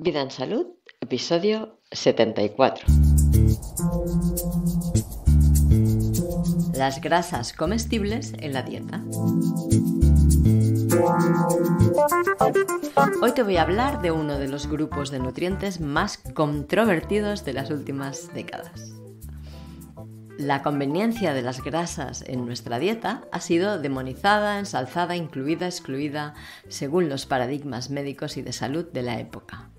Vida en Salud, episodio 74. Las grasas comestibles en la dieta. Hoy te voy a hablar de uno de los grupos de nutrientes más controvertidos de las últimas décadas. La conveniencia de las grasas en nuestra dieta ha sido demonizada, ensalzada, incluida, excluida, según los paradigmas médicos y de salud de la época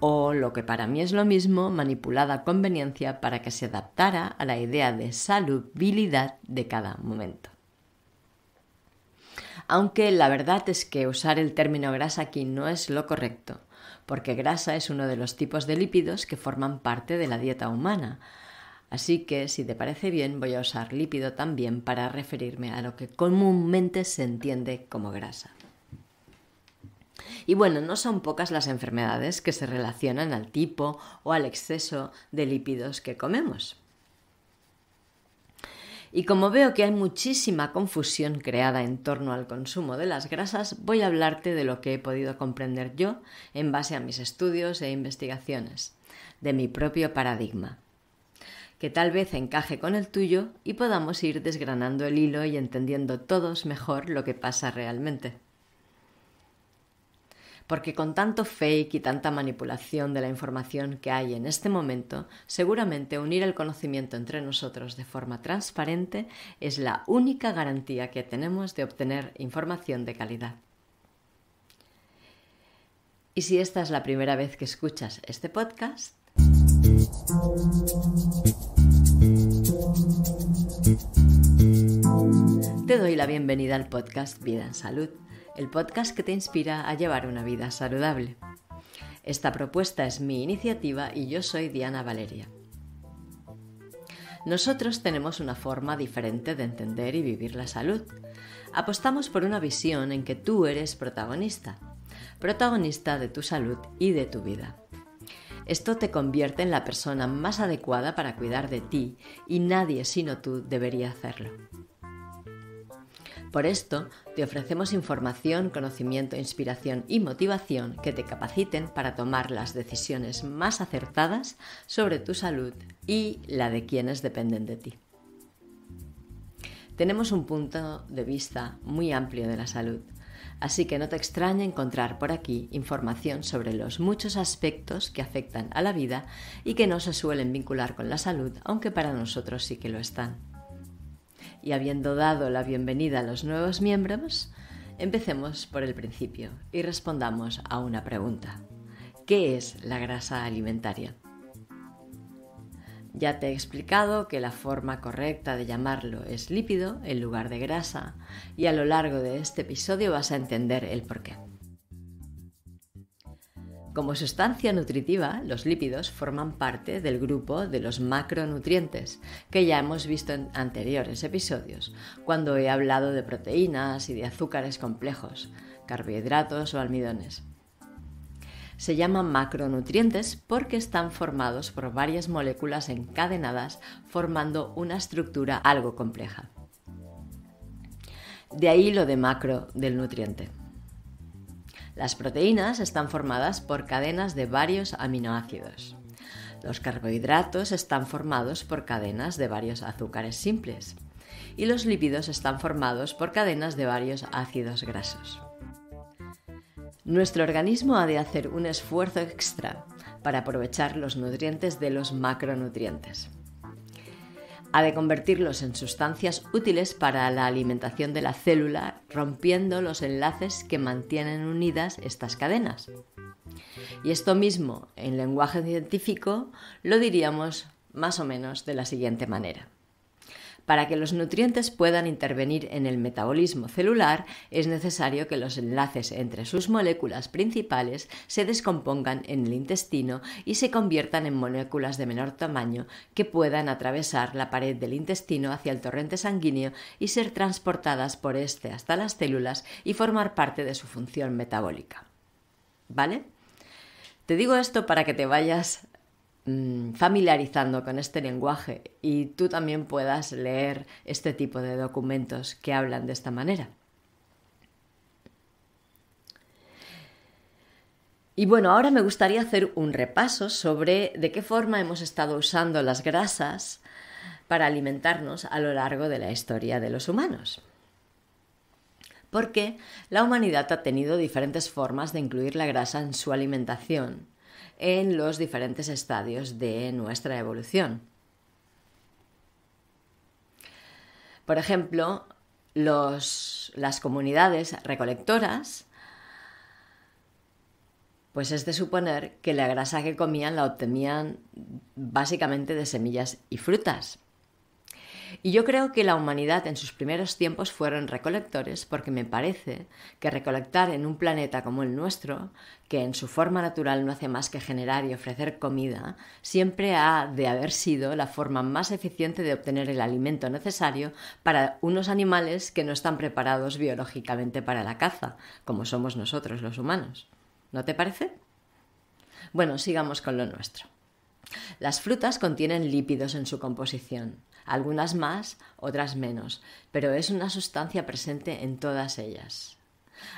o, lo que para mí es lo mismo, manipulada conveniencia para que se adaptara a la idea de salubilidad de cada momento. Aunque la verdad es que usar el término grasa aquí no es lo correcto, porque grasa es uno de los tipos de lípidos que forman parte de la dieta humana. Así que, si te parece bien, voy a usar lípido también para referirme a lo que comúnmente se entiende como grasa. Y bueno, no son pocas las enfermedades que se relacionan al tipo o al exceso de lípidos que comemos. Y como veo que hay muchísima confusión creada en torno al consumo de las grasas, voy a hablarte de lo que he podido comprender yo en base a mis estudios e investigaciones, de mi propio paradigma, que tal vez encaje con el tuyo y podamos ir desgranando el hilo y entendiendo todos mejor lo que pasa realmente porque con tanto fake y tanta manipulación de la información que hay en este momento, seguramente unir el conocimiento entre nosotros de forma transparente es la única garantía que tenemos de obtener información de calidad. Y si esta es la primera vez que escuchas este podcast, te doy la bienvenida al podcast Vida en Salud el podcast que te inspira a llevar una vida saludable. Esta propuesta es mi iniciativa y yo soy Diana Valeria. Nosotros tenemos una forma diferente de entender y vivir la salud. Apostamos por una visión en que tú eres protagonista, protagonista de tu salud y de tu vida. Esto te convierte en la persona más adecuada para cuidar de ti y nadie sino tú debería hacerlo. Por esto, te ofrecemos información, conocimiento, inspiración y motivación que te capaciten para tomar las decisiones más acertadas sobre tu salud y la de quienes dependen de ti. Tenemos un punto de vista muy amplio de la salud, así que no te extraña encontrar por aquí información sobre los muchos aspectos que afectan a la vida y que no se suelen vincular con la salud, aunque para nosotros sí que lo están y habiendo dado la bienvenida a los nuevos miembros, empecemos por el principio y respondamos a una pregunta. ¿Qué es la grasa alimentaria? Ya te he explicado que la forma correcta de llamarlo es lípido en lugar de grasa y a lo largo de este episodio vas a entender el porqué. Como sustancia nutritiva, los lípidos forman parte del grupo de los macronutrientes, que ya hemos visto en anteriores episodios, cuando he hablado de proteínas y de azúcares complejos, carbohidratos o almidones. Se llaman macronutrientes porque están formados por varias moléculas encadenadas formando una estructura algo compleja. De ahí lo de macro del nutriente. Las proteínas están formadas por cadenas de varios aminoácidos. Los carbohidratos están formados por cadenas de varios azúcares simples. Y los lípidos están formados por cadenas de varios ácidos grasos. Nuestro organismo ha de hacer un esfuerzo extra para aprovechar los nutrientes de los macronutrientes ha de convertirlos en sustancias útiles para la alimentación de la célula, rompiendo los enlaces que mantienen unidas estas cadenas. Y esto mismo, en lenguaje científico, lo diríamos más o menos de la siguiente manera. Para que los nutrientes puedan intervenir en el metabolismo celular, es necesario que los enlaces entre sus moléculas principales se descompongan en el intestino y se conviertan en moléculas de menor tamaño que puedan atravesar la pared del intestino hacia el torrente sanguíneo y ser transportadas por éste hasta las células y formar parte de su función metabólica. ¿Vale? Te digo esto para que te vayas Mm, familiarizando con este lenguaje y tú también puedas leer este tipo de documentos que hablan de esta manera. Y bueno, ahora me gustaría hacer un repaso sobre de qué forma hemos estado usando las grasas para alimentarnos a lo largo de la historia de los humanos. Porque la humanidad ha tenido diferentes formas de incluir la grasa en su alimentación en los diferentes estadios de nuestra evolución. Por ejemplo, las comunidades recolectoras, pues es de suponer que la grasa que comían la obtenían básicamente de semillas y frutas. Y yo creo que la humanidad en sus primeros tiempos fueron recolectores porque me parece que recolectar en un planeta como el nuestro, que en su forma natural no hace más que generar y ofrecer comida, siempre ha de haber sido la forma más eficiente de obtener el alimento necesario para unos animales que no están preparados biológicamente para la caza, como somos nosotros los humanos. ¿No te parece? Bueno, sigamos con lo nuestro. Las frutas contienen lípidos en su composición algunas más, otras menos, pero es una sustancia presente en todas ellas.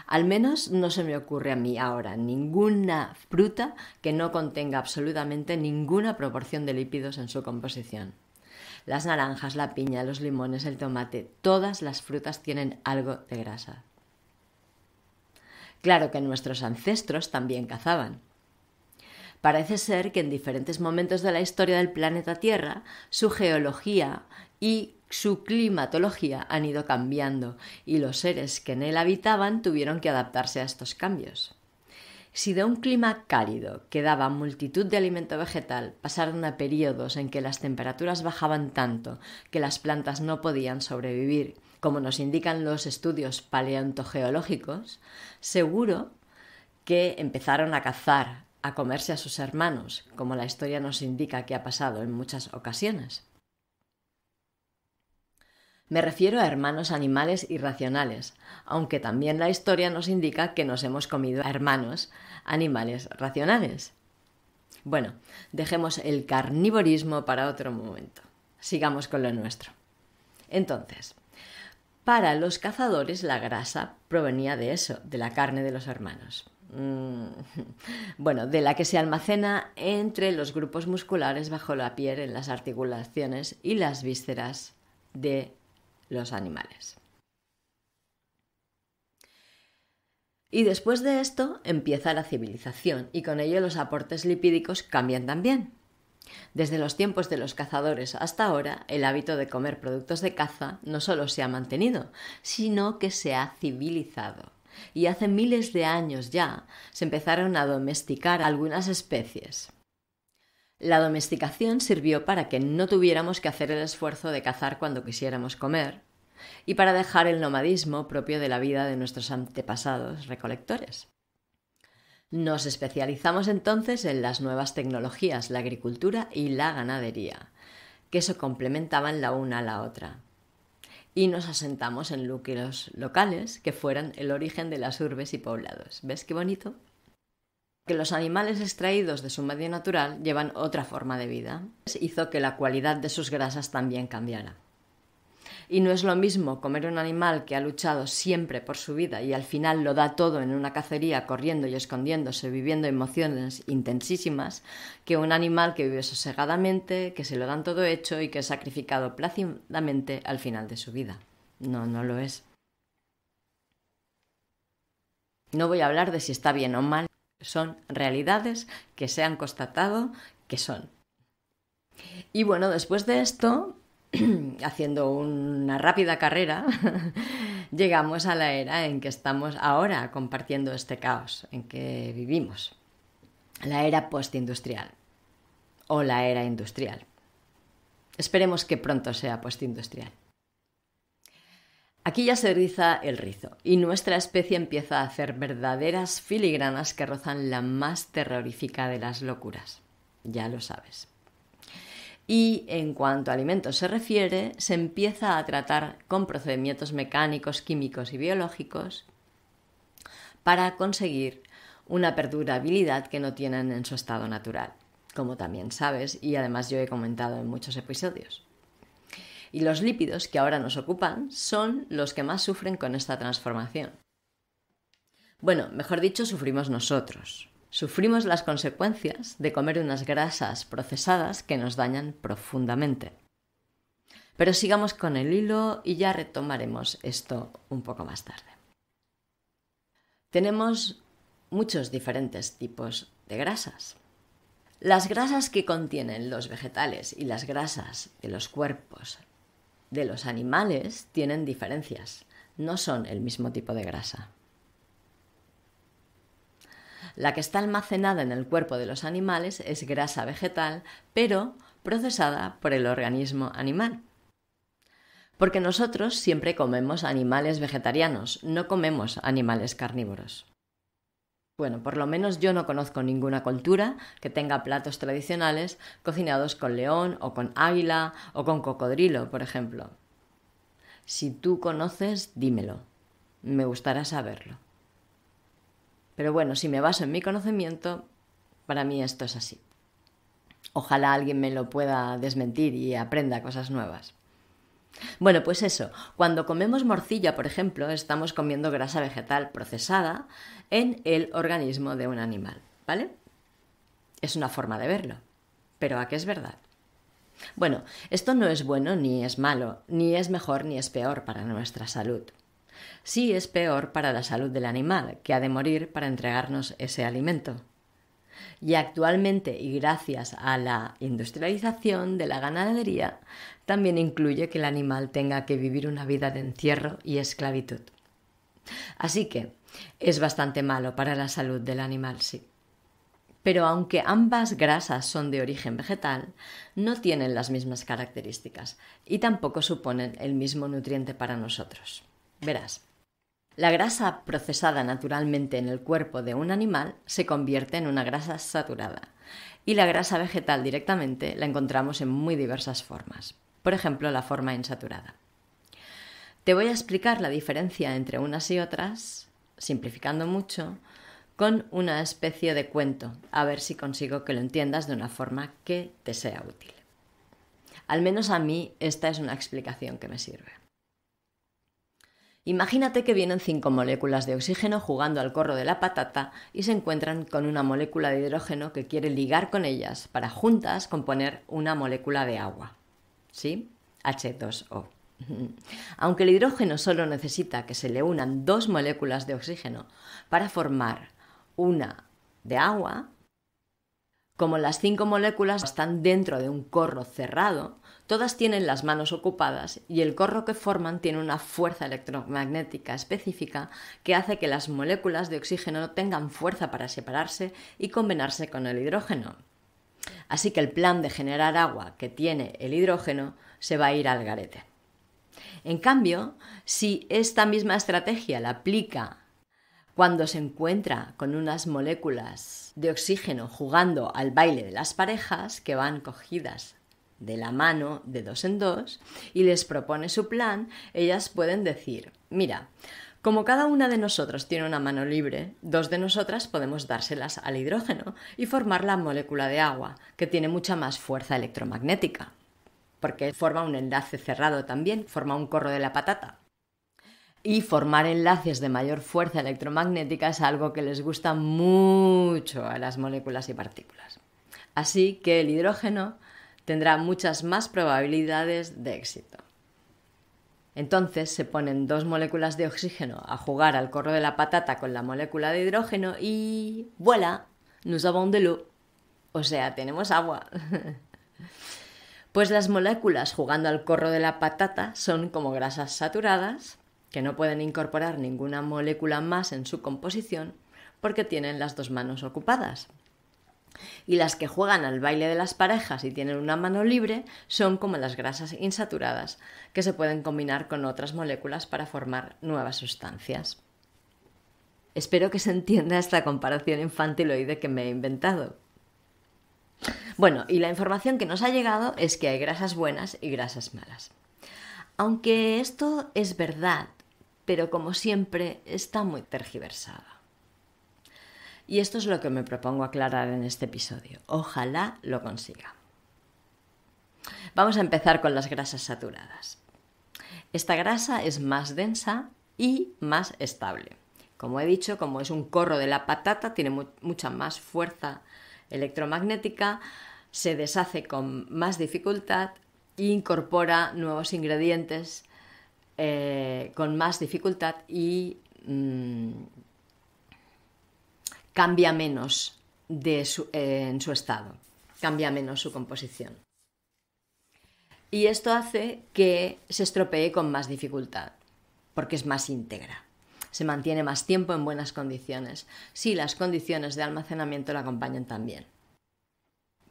Al menos no se me ocurre a mí ahora ninguna fruta que no contenga absolutamente ninguna proporción de lípidos en su composición. Las naranjas, la piña, los limones, el tomate, todas las frutas tienen algo de grasa. Claro que nuestros ancestros también cazaban, Parece ser que en diferentes momentos de la historia del planeta Tierra, su geología y su climatología han ido cambiando y los seres que en él habitaban tuvieron que adaptarse a estos cambios. Si de un clima cálido que daba multitud de alimento vegetal pasaron a periodos en que las temperaturas bajaban tanto que las plantas no podían sobrevivir, como nos indican los estudios paleontogeológicos, seguro que empezaron a cazar, a comerse a sus hermanos, como la historia nos indica que ha pasado en muchas ocasiones. Me refiero a hermanos animales irracionales, aunque también la historia nos indica que nos hemos comido a hermanos animales racionales. Bueno, dejemos el carnivorismo para otro momento. Sigamos con lo nuestro. Entonces, para los cazadores la grasa provenía de eso, de la carne de los hermanos. Mm. bueno, de la que se almacena entre los grupos musculares bajo la piel, en las articulaciones y las vísceras de los animales. Y después de esto empieza la civilización y con ello los aportes lipídicos cambian también. Desde los tiempos de los cazadores hasta ahora, el hábito de comer productos de caza no solo se ha mantenido, sino que se ha civilizado y hace miles de años ya se empezaron a domesticar algunas especies. La domesticación sirvió para que no tuviéramos que hacer el esfuerzo de cazar cuando quisiéramos comer y para dejar el nomadismo propio de la vida de nuestros antepasados recolectores. Nos especializamos entonces en las nuevas tecnologías, la agricultura y la ganadería, que se complementaban la una a la otra y nos asentamos en núcleos locales que fueran el origen de las urbes y poblados. ¿Ves qué bonito? Que los animales extraídos de su medio natural llevan otra forma de vida hizo que la cualidad de sus grasas también cambiara. Y no es lo mismo comer un animal que ha luchado siempre por su vida y al final lo da todo en una cacería corriendo y escondiéndose, viviendo emociones intensísimas, que un animal que vive sosegadamente, que se lo dan todo hecho y que es sacrificado plácidamente al final de su vida. No, no lo es. No voy a hablar de si está bien o mal, son realidades que se han constatado que son. Y bueno, después de esto, haciendo una rápida carrera, llegamos a la era en que estamos ahora compartiendo este caos en que vivimos, la era postindustrial o la era industrial. Esperemos que pronto sea postindustrial. Aquí ya se riza el rizo y nuestra especie empieza a hacer verdaderas filigranas que rozan la más terrorífica de las locuras. Ya lo sabes. Y en cuanto a alimentos se refiere, se empieza a tratar con procedimientos mecánicos, químicos y biológicos para conseguir una perdurabilidad que no tienen en su estado natural, como también sabes y además yo he comentado en muchos episodios. Y los lípidos que ahora nos ocupan son los que más sufren con esta transformación. Bueno, mejor dicho, sufrimos nosotros, sufrimos las consecuencias de comer unas grasas procesadas que nos dañan profundamente. Pero sigamos con el hilo y ya retomaremos esto un poco más tarde. Tenemos muchos diferentes tipos de grasas. Las grasas que contienen los vegetales y las grasas de los cuerpos de los animales tienen diferencias, no son el mismo tipo de grasa. La que está almacenada en el cuerpo de los animales es grasa vegetal, pero procesada por el organismo animal. Porque nosotros siempre comemos animales vegetarianos, no comemos animales carnívoros. Bueno, por lo menos yo no conozco ninguna cultura que tenga platos tradicionales cocinados con león o con águila o con cocodrilo, por ejemplo. Si tú conoces, dímelo. Me gustará saberlo. Pero bueno, si me baso en mi conocimiento, para mí esto es así. Ojalá alguien me lo pueda desmentir y aprenda cosas nuevas. Bueno, pues eso, cuando comemos morcilla, por ejemplo, estamos comiendo grasa vegetal procesada en el organismo de un animal, ¿vale? Es una forma de verlo, pero ¿a qué es verdad? Bueno, esto no es bueno ni es malo, ni es mejor ni es peor para nuestra salud sí es peor para la salud del animal, que ha de morir para entregarnos ese alimento. Y actualmente, y gracias a la industrialización de la ganadería, también incluye que el animal tenga que vivir una vida de encierro y esclavitud. Así que es bastante malo para la salud del animal, sí. Pero aunque ambas grasas son de origen vegetal, no tienen las mismas características y tampoco suponen el mismo nutriente para nosotros. Verás. La grasa procesada naturalmente en el cuerpo de un animal se convierte en una grasa saturada y la grasa vegetal directamente la encontramos en muy diversas formas, por ejemplo la forma insaturada. Te voy a explicar la diferencia entre unas y otras, simplificando mucho, con una especie de cuento, a ver si consigo que lo entiendas de una forma que te sea útil. Al menos a mí esta es una explicación que me sirve. Imagínate que vienen cinco moléculas de oxígeno jugando al corro de la patata y se encuentran con una molécula de hidrógeno que quiere ligar con ellas para juntas componer una molécula de agua. ¿Sí? H2O. Aunque el hidrógeno solo necesita que se le unan dos moléculas de oxígeno para formar una de agua, como las cinco moléculas están dentro de un corro cerrado, Todas tienen las manos ocupadas y el corro que forman tiene una fuerza electromagnética específica que hace que las moléculas de oxígeno tengan fuerza para separarse y combinarse con el hidrógeno. Así que el plan de generar agua que tiene el hidrógeno se va a ir al garete. En cambio, si esta misma estrategia la aplica cuando se encuentra con unas moléculas de oxígeno jugando al baile de las parejas que van cogidas de la mano de dos en dos y les propone su plan, ellas pueden decir, mira, como cada una de nosotros tiene una mano libre, dos de nosotras podemos dárselas al hidrógeno y formar la molécula de agua, que tiene mucha más fuerza electromagnética, porque forma un enlace cerrado también, forma un corro de la patata. Y formar enlaces de mayor fuerza electromagnética es algo que les gusta mucho a las moléculas y partículas. Así que el hidrógeno tendrá muchas más probabilidades de éxito. Entonces se ponen dos moléculas de oxígeno a jugar al corro de la patata con la molécula de hidrógeno y voilà, nos avons de l'eau. O sea, tenemos agua. pues las moléculas jugando al corro de la patata son como grasas saturadas, que no pueden incorporar ninguna molécula más en su composición porque tienen las dos manos ocupadas. Y las que juegan al baile de las parejas y tienen una mano libre son como las grasas insaturadas, que se pueden combinar con otras moléculas para formar nuevas sustancias. Espero que se entienda esta comparación infantiloide que me he inventado. Bueno, y la información que nos ha llegado es que hay grasas buenas y grasas malas. Aunque esto es verdad, pero como siempre está muy tergiversada. Y esto es lo que me propongo aclarar en este episodio. Ojalá lo consiga. Vamos a empezar con las grasas saturadas. Esta grasa es más densa y más estable. Como he dicho, como es un corro de la patata, tiene mucha más fuerza electromagnética, se deshace con más dificultad e incorpora nuevos ingredientes eh, con más dificultad y mm, cambia menos de su, eh, en su estado, cambia menos su composición. Y esto hace que se estropee con más dificultad, porque es más íntegra. Se mantiene más tiempo en buenas condiciones, si las condiciones de almacenamiento la acompañan también.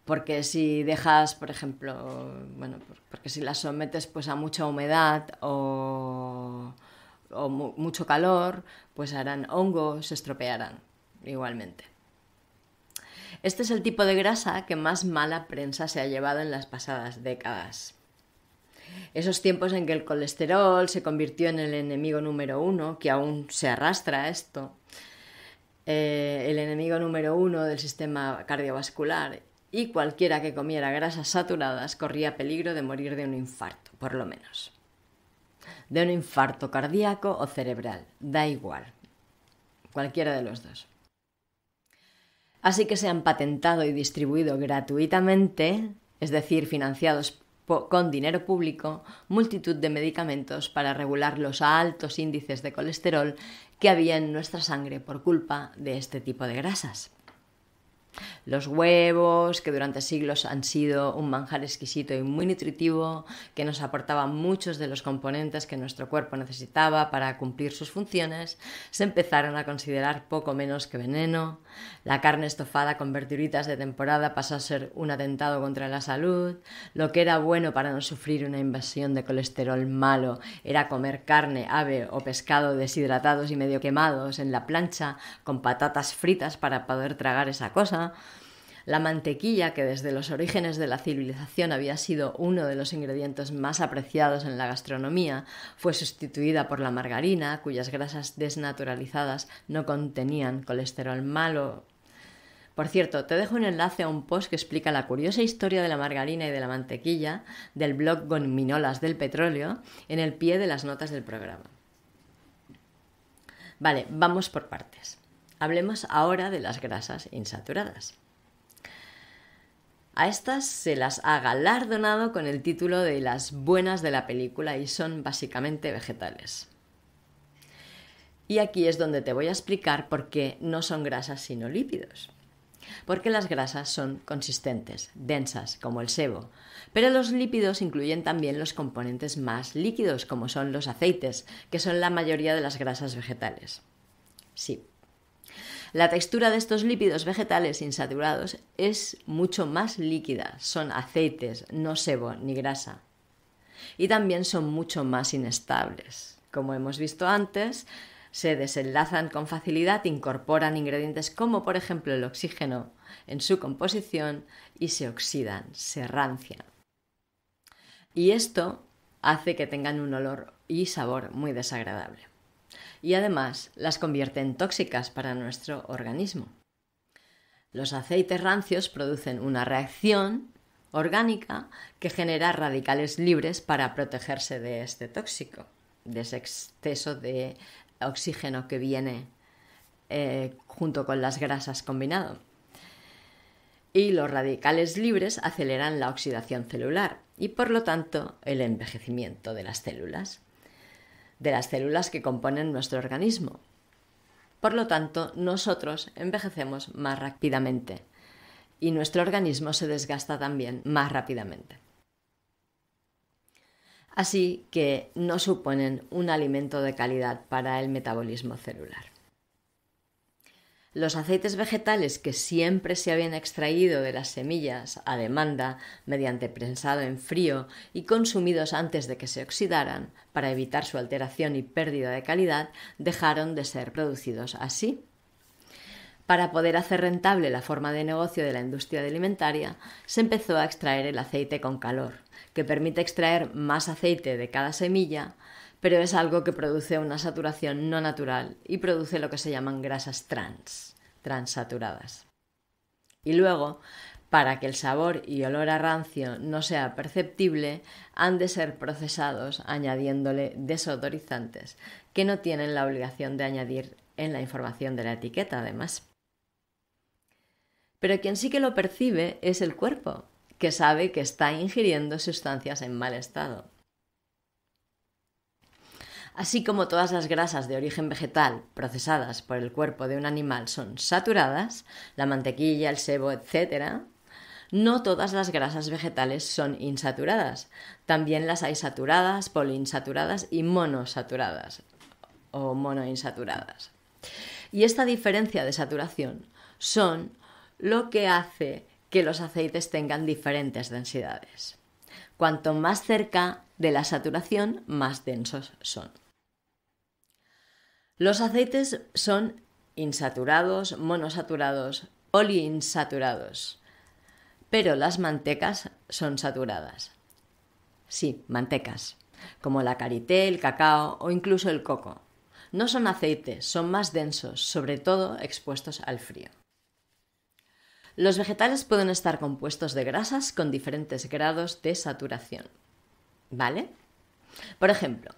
Porque si dejas, por ejemplo, bueno, porque si las sometes pues a mucha humedad o, mucho calor, pues harán hongos, se estropearán igualmente. Este es el tipo de grasa que más mala prensa se ha llevado en las pasadas décadas. Esos tiempos en que el colesterol se convirtió en el enemigo número uno, que aún se arrastra esto, eh, el enemigo número uno del sistema cardiovascular, y cualquiera que comiera grasas saturadas corría peligro de morir de un infarto, por lo menos. De un infarto cardíaco o cerebral, da igual. Cualquiera de los dos así que se han patentado y distribuido gratuitamente, es decir, financiados con dinero público, multitud de medicamentos para regular los altos índices de colesterol que había en nuestra sangre por culpa de este tipo de grasas. Los huevos, que durante siglos han sido un manjar exquisito y muy nutritivo, que nos aportaban muchos de los componentes que nuestro cuerpo necesitaba para cumplir sus funciones, se empezaron a considerar poco menos que veneno. La carne estofada con verduritas de temporada pasó a ser un atentado contra la salud. Lo que era bueno para no sufrir una invasión de colesterol malo era comer carne, ave o pescado deshidratados y medio quemados en la plancha con patatas fritas para poder tragar esa cosa la mantequilla, que desde los orígenes de la civilización había sido uno de los ingredientes más apreciados en la gastronomía, fue sustituida por la margarina, cuyas grasas desnaturalizadas no contenían colesterol malo. Por cierto, te dejo un enlace a un post que explica la curiosa historia de la margarina y de la mantequilla del blog minolas del Petróleo en el pie de las notas del programa. Vale, vamos por partes. Hablemos ahora de las grasas insaturadas. A estas se las ha galardonado con el título de las buenas de la película y son básicamente vegetales. Y aquí es donde te voy a explicar por qué no son grasas sino lípidos. Porque las grasas son consistentes, densas, como el sebo, pero los lípidos incluyen también los componentes más líquidos, como son los aceites, que son la mayoría de las grasas vegetales. Sí, la textura de estos lípidos vegetales insaturados es mucho más líquida, son aceites, no sebo ni grasa. Y también son mucho más inestables. Como hemos visto antes, se desenlazan con facilidad, incorporan ingredientes como por ejemplo el oxígeno en su composición y se oxidan, se rancian. Y esto hace que tengan un olor y sabor muy desagradable y además las convierte en tóxicas para nuestro organismo. Los aceites rancios producen una reacción orgánica que genera radicales libres para protegerse de este tóxico, de ese exceso de oxígeno que viene eh, junto con las grasas combinado. Y los radicales libres aceleran la oxidación celular y por lo tanto el envejecimiento de las células de las células que componen nuestro organismo. Por lo tanto, nosotros envejecemos más rápidamente y nuestro organismo se desgasta también más rápidamente. Así que no suponen un alimento de calidad para el metabolismo celular. Los aceites vegetales que siempre se habían extraído de las semillas a demanda mediante prensado en frío y consumidos antes de que se oxidaran para evitar su alteración y pérdida de calidad dejaron de ser producidos así. Para poder hacer rentable la forma de negocio de la industria alimentaria, se empezó a extraer el aceite con calor, que permite extraer más aceite de cada semilla pero es algo que produce una saturación no natural y produce lo que se llaman grasas trans, transaturadas. Y luego, para que el sabor y olor a rancio no sea perceptible, han de ser procesados añadiéndole desodorizantes, que no tienen la obligación de añadir en la información de la etiqueta, además. Pero quien sí que lo percibe es el cuerpo, que sabe que está ingiriendo sustancias en mal estado así como todas las grasas de origen vegetal procesadas por el cuerpo de un animal son saturadas, la mantequilla, el sebo, etc., no todas las grasas vegetales son insaturadas. También las hay saturadas, poliinsaturadas y monosaturadas o monoinsaturadas. Y esta diferencia de saturación son lo que hace que los aceites tengan diferentes densidades. Cuanto más cerca de la saturación, más densos son. Los aceites son insaturados, monosaturados, poliinsaturados, pero las mantecas son saturadas. Sí, mantecas, como la karité, el cacao o incluso el coco. No son aceites, son más densos, sobre todo expuestos al frío. Los vegetales pueden estar compuestos de grasas con diferentes grados de saturación. ¿Vale? Por ejemplo,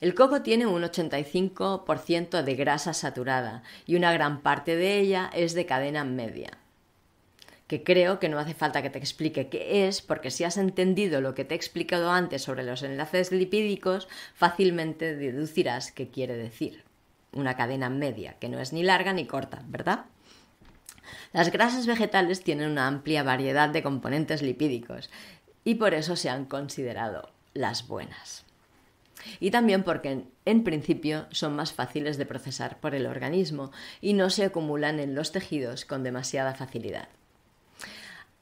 el coco tiene un 85% de grasa saturada y una gran parte de ella es de cadena media. Que creo que no hace falta que te explique qué es, porque si has entendido lo que te he explicado antes sobre los enlaces lipídicos, fácilmente deducirás qué quiere decir. Una cadena media, que no es ni larga ni corta, ¿verdad? Las grasas vegetales tienen una amplia variedad de componentes lipídicos y por eso se han considerado las buenas. Y también porque en, principio son más fáciles de procesar por el organismo y no se acumulan en los tejidos con demasiada facilidad.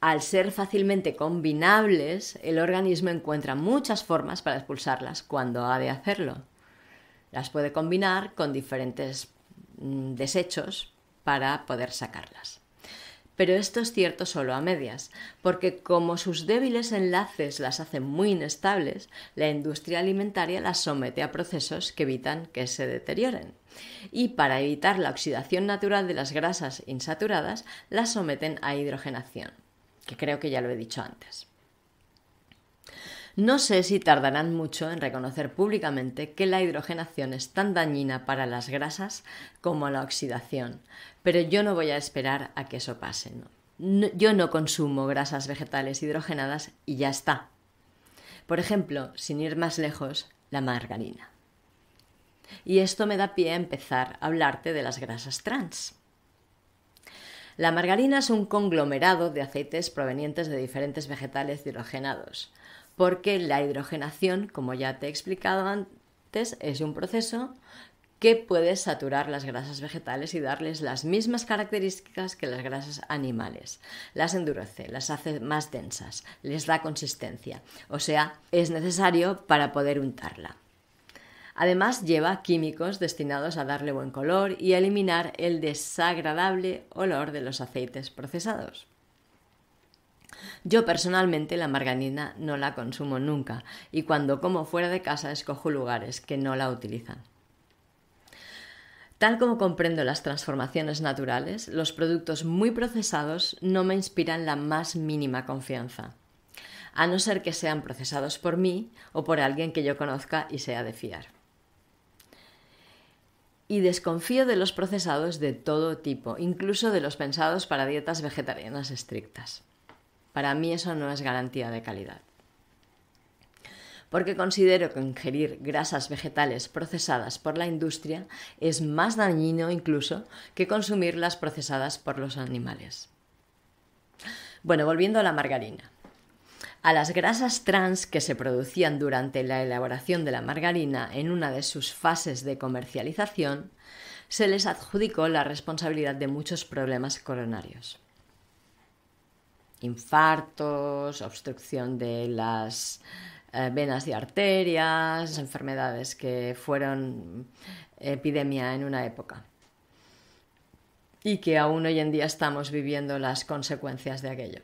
Al ser fácilmente combinables, el organismo encuentra muchas formas para expulsarlas cuando ha de hacerlo. Las puede combinar con diferentes mm, desechos para poder sacarlas. Pero esto es cierto solo a medias, porque como sus débiles enlaces las hacen muy inestables, la industria alimentaria las somete a procesos que evitan que se deterioren. Y para evitar la oxidación natural de las grasas insaturadas, las someten a hidrogenación, que creo que ya lo he dicho antes. No sé si tardarán mucho en reconocer públicamente que la hidrogenación es tan dañina para las grasas como la oxidación, pero yo no voy a esperar a que eso pase. yo no consumo grasas vegetales hidrogenadas y ya está. Por ejemplo, sin ir más lejos, la margarina. Y esto me da pie a empezar a hablarte de las grasas trans. La margarina es un conglomerado de aceites provenientes de diferentes vegetales hidrogenados porque la hidrogenación, como ya te he explicado antes, es un proceso que puede saturar las grasas vegetales y darles las mismas características que las grasas animales. Las endurece, las hace más densas, les da consistencia, o sea, es necesario para poder untarla. Además lleva químicos destinados a darle buen color y a eliminar el desagradable olor de los aceites procesados. Yo personalmente la margarina no la consumo nunca y cuando como fuera de casa escojo lugares que no la utilizan. Tal como comprendo las transformaciones naturales, los productos muy procesados no me inspiran la más mínima confianza, a no ser que sean procesados por mí o por alguien que yo conozca y sea de fiar. Y desconfío de los procesados de todo tipo, incluso de los pensados para dietas vegetarianas estrictas. Para mí eso no es garantía de calidad. Porque considero que ingerir grasas vegetales procesadas por la industria es más dañino incluso que consumirlas procesadas por los animales. Bueno, volviendo a la margarina. A las grasas trans que se producían durante la elaboración de la margarina en una de sus fases de comercialización, se les adjudicó la responsabilidad de muchos problemas coronarios infartos, obstrucción de las eh, venas y arterias, enfermedades que fueron epidemia en una época y que aún hoy en día estamos viviendo las consecuencias de aquello.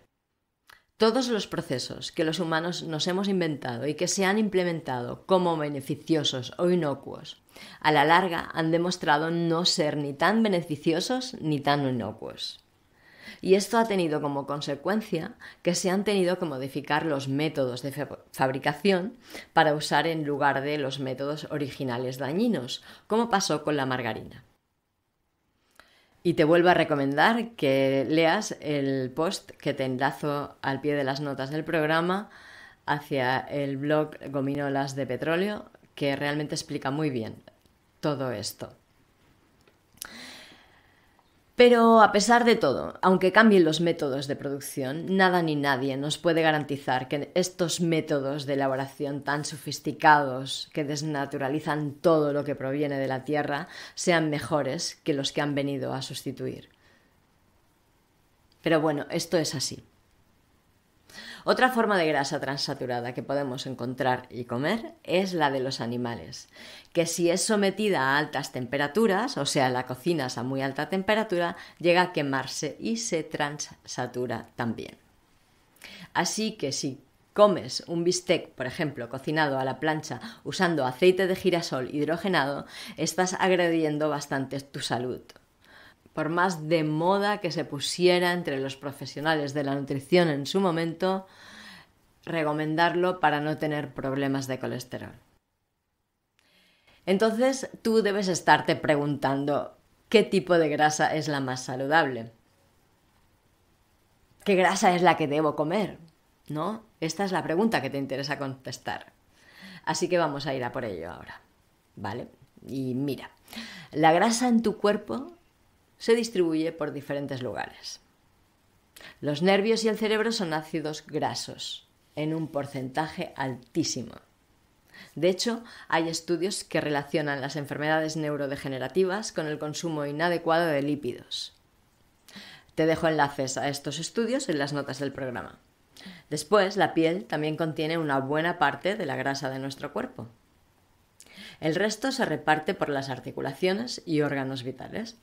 Todos los procesos que los humanos nos hemos inventado y que se han implementado como beneficiosos o inocuos, a la larga han demostrado no ser ni tan beneficiosos ni tan inocuos. Y esto ha tenido como consecuencia que se han tenido que modificar los métodos de fabricación para usar en lugar de los métodos originales dañinos, como pasó con la margarina. Y te vuelvo a recomendar que leas el post que te enlazo al pie de las notas del programa hacia el blog Gominolas de Petróleo, que realmente explica muy bien todo esto. Pero a pesar de todo, aunque cambien los métodos de producción, nada ni nadie nos puede garantizar que estos métodos de elaboración tan sofisticados que desnaturalizan todo lo que proviene de la tierra sean mejores que los que han venido a sustituir. Pero bueno, esto es así. Otra forma de grasa transaturada que podemos encontrar y comer es la de los animales, que si es sometida a altas temperaturas, o sea, la cocinas a muy alta temperatura, llega a quemarse y se transatura también. Así que si comes un bistec, por ejemplo, cocinado a la plancha usando aceite de girasol hidrogenado, estás agrediendo bastante tu salud por más de moda que se pusiera entre los profesionales de la nutrición en su momento, recomendarlo para no tener problemas de colesterol. Entonces tú debes estarte preguntando qué tipo de grasa es la más saludable. ¿Qué grasa es la que debo comer? ¿No? Esta es la pregunta que te interesa contestar. Así que vamos a ir a por ello ahora. ¿Vale? Y mira, la grasa en tu cuerpo se distribuye por diferentes lugares. Los nervios y el cerebro son ácidos grasos, en un porcentaje altísimo. De hecho, hay estudios que relacionan las enfermedades neurodegenerativas con el consumo inadecuado de lípidos. Te dejo enlaces a estos estudios en las notas del programa. Después, la piel también contiene una buena parte de la grasa de nuestro cuerpo. El resto se reparte por las articulaciones y órganos vitales.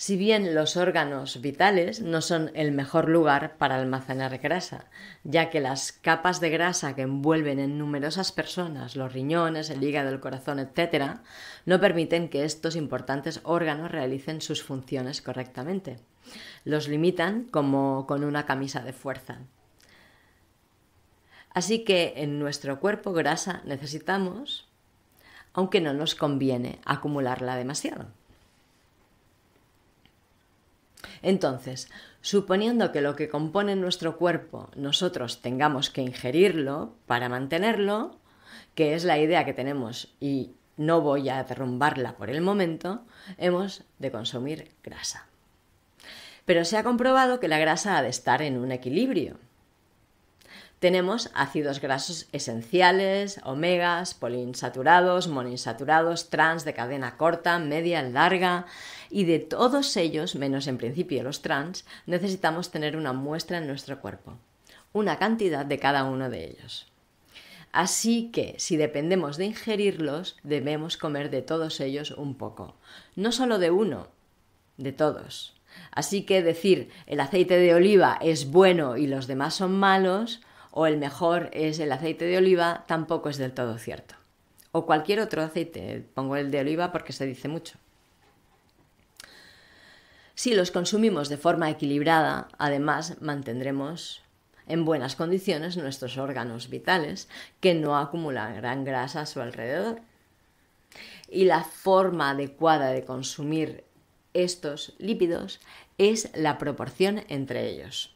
Si bien los órganos vitales no son el mejor lugar para almacenar grasa, ya que las capas de grasa que envuelven en numerosas personas, los riñones, el hígado, el corazón, etc., no permiten que estos importantes órganos realicen sus funciones correctamente. Los limitan como con una camisa de fuerza. Así que en nuestro cuerpo grasa necesitamos, aunque no nos conviene acumularla demasiado. Entonces, suponiendo que lo que compone nuestro cuerpo nosotros tengamos que ingerirlo para mantenerlo, que es la idea que tenemos y no voy a derrumbarla por el momento, hemos de consumir grasa. Pero se ha comprobado que la grasa ha de estar en un equilibrio. Tenemos ácidos grasos esenciales, omegas, poliinsaturados, moninsaturados, trans de cadena corta, media, larga, y de todos ellos, menos en principio los trans, necesitamos tener una muestra en nuestro cuerpo, una cantidad de cada uno de ellos. Así que, si dependemos de ingerirlos, debemos comer de todos ellos un poco, no solo de uno, de todos. Así que decir el aceite de oliva es bueno y los demás son malos, o el mejor es el aceite de oliva, tampoco es del todo cierto. O cualquier otro aceite, pongo el de oliva porque se dice mucho. Si los consumimos de forma equilibrada, además mantendremos en buenas condiciones nuestros órganos vitales, que no acumulan gran grasa a su alrededor. Y la forma adecuada de consumir estos lípidos es la proporción entre ellos.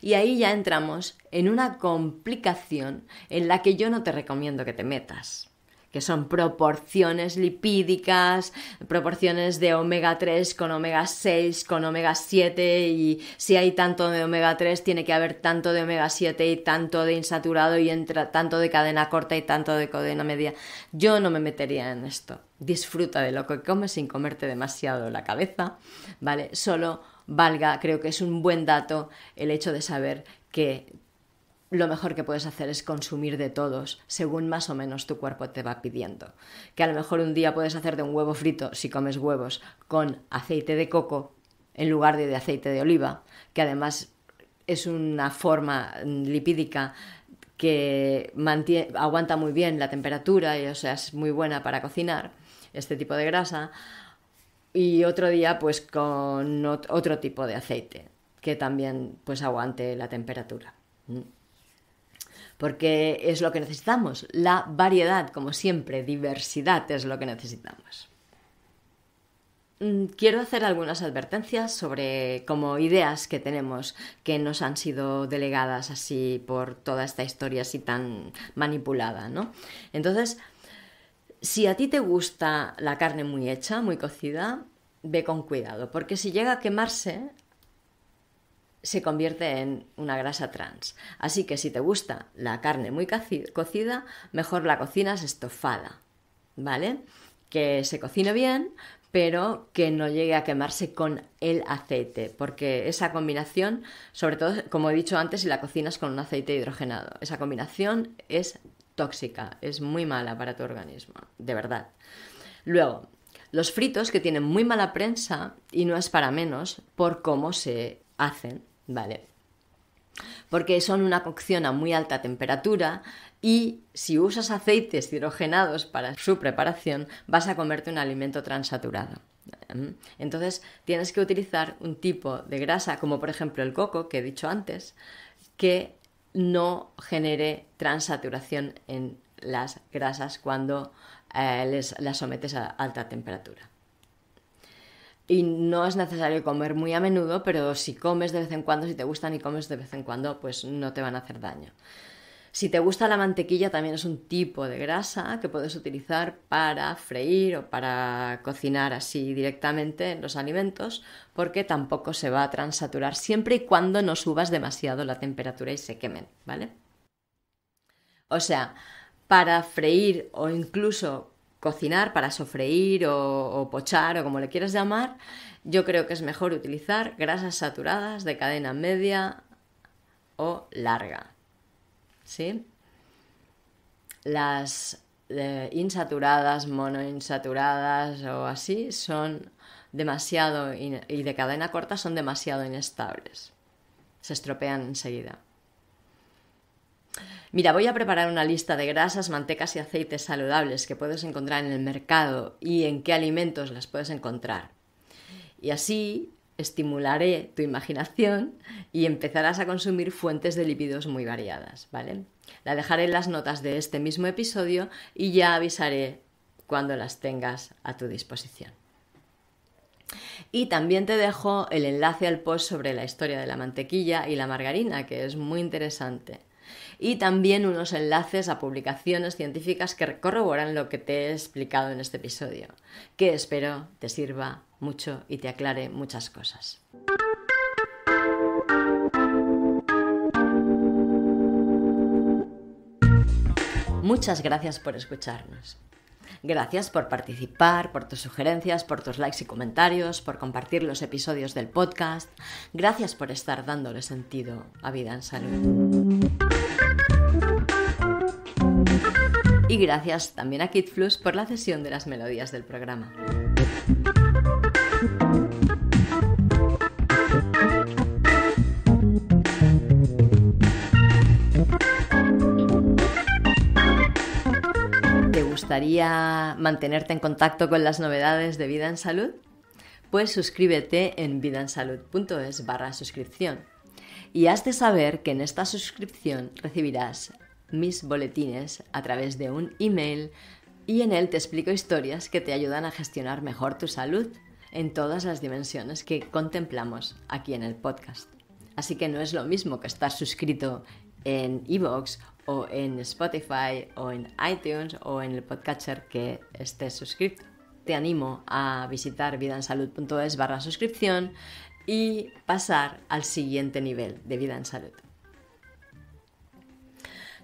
Y ahí ya entramos en una complicación en la que yo no te recomiendo que te metas que son proporciones lipídicas, proporciones de omega 3 con omega 6 con omega 7 y si hay tanto de omega 3 tiene que haber tanto de omega 7 y tanto de insaturado y entra tanto de cadena corta y tanto de cadena media. Yo no me metería en esto. Disfruta de lo que comes sin comerte demasiado la cabeza, ¿vale? Solo valga, creo que es un buen dato el hecho de saber que lo mejor que puedes hacer es consumir de todos, según más o menos tu cuerpo te va pidiendo. Que a lo mejor un día puedes hacer de un huevo frito, si comes huevos, con aceite de coco en lugar de, de aceite de oliva, que además es una forma lipídica que aguanta muy bien la temperatura y o sea, es muy buena para cocinar este tipo de grasa. Y otro día pues con otro tipo de aceite que también pues aguante la temperatura. Mm porque es lo que necesitamos, la variedad, como siempre, diversidad es lo que necesitamos. Mm, quiero hacer algunas advertencias sobre como ideas que tenemos que nos han sido delegadas así por toda esta historia así tan manipulada, ¿no? Entonces, si a ti te gusta la carne muy hecha, muy cocida, ve con cuidado, porque si llega a quemarse, se convierte en una grasa trans. Así que si te gusta la carne muy cocida, mejor la cocinas estofada, ¿vale? Que se cocine bien, pero que no llegue a quemarse con el aceite, porque esa combinación, sobre todo, como he dicho antes, si la cocinas con un aceite hidrogenado, esa combinación es tóxica, es muy mala para tu organismo, de verdad. Luego, los fritos que tienen muy mala prensa, y no es para menos, por cómo se hacen ¿vale? Porque son una cocción a muy alta temperatura y si usas aceites hidrogenados para su preparación, vas a comerte un alimento transaturado. Entonces tienes que utilizar un tipo de grasa, como por ejemplo el coco, que he dicho antes, que no genere transaturación en las grasas cuando eh, las sometes a alta temperatura y no es necesario comer muy a menudo, pero si comes de vez en cuando, si te gustan y comes de vez en cuando, pues no te van a hacer daño. Si te gusta la mantequilla, también es un tipo de grasa que puedes utilizar para freír o para cocinar así directamente los alimentos, porque tampoco se va a transaturar siempre y cuando no subas demasiado la temperatura y se quemen, ¿vale? O sea, para freír o incluso cocinar, para sofreír o, pochar o como le quieras llamar, yo creo que es mejor utilizar grasas saturadas de cadena media o larga. ¿Sí? Las eh, insaturadas, monoinsaturadas o así son demasiado y de cadena corta son demasiado inestables. Se estropean enseguida. Mira, voy a preparar una lista de grasas, mantecas y aceites saludables que puedes encontrar en el mercado y en qué alimentos las puedes encontrar. Y así estimularé tu imaginación y empezarás a consumir fuentes de lípidos muy variadas, ¿vale? La dejaré en las notas de este mismo episodio y ya avisaré cuando las tengas a tu disposición. Y también te dejo el enlace al post sobre la historia de la mantequilla y la margarina, que es muy interesante y también unos enlaces a publicaciones científicas que corroboran lo que te he explicado en este episodio, que espero te sirva mucho y te aclare muchas cosas. Muchas gracias por escucharnos. Gracias por participar, por tus sugerencias, por tus likes y comentarios, por compartir los episodios del podcast. Gracias por estar dándole sentido a Vida en Salud. gracias también a KidFlux por la cesión de las melodías del programa. ¿Te gustaría mantenerte en contacto con las novedades de Vida en Salud? Pues suscríbete en vidaensalud.es barra suscripción y has de saber que en esta suscripción recibirás mis boletines a través de un email y en él te explico historias que te ayudan a gestionar mejor tu salud en todas las dimensiones que contemplamos aquí en el podcast. Así que no es lo mismo que estar suscrito en iVoox o en Spotify o en iTunes o en el podcatcher que estés suscrito. Te animo a visitar vidaensalud.es barra suscripción y pasar al siguiente nivel de vida en salud.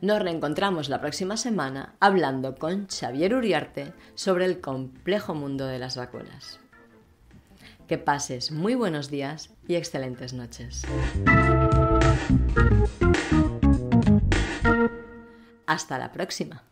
Nos reencontramos la próxima semana hablando con Xavier Uriarte sobre el complejo mundo de las vacunas. Que pases muy buenos días y excelentes noches. Hasta la próxima.